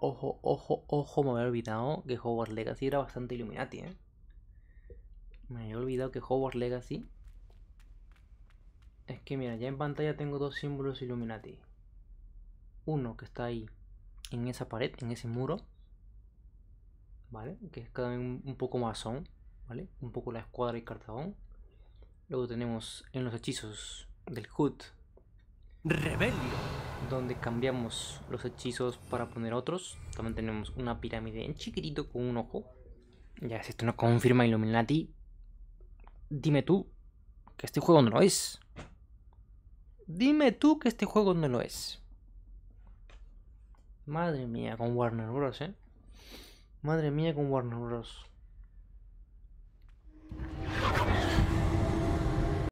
ojo, ojo, ojo, me había olvidado que Hogwarts Legacy era bastante Illuminati, ¿eh? Me había olvidado que Hogwarts Legacy... Es que mira, ya en pantalla tengo dos símbolos Illuminati. Uno que está ahí, en esa pared, en ese muro. ¿Vale? Que es cada vez un poco masón, ¿vale? Un poco la escuadra y cartabón. Luego tenemos en los hechizos del Hut. Rebelio donde cambiamos los hechizos para poner otros. También tenemos una pirámide en chiquitito con un ojo. Ya, si esto no confirma Illuminati, dime tú que este juego no lo es. Dime tú que este juego no lo es. Madre mía, con Warner Bros, eh. Madre mía, con Warner Bros.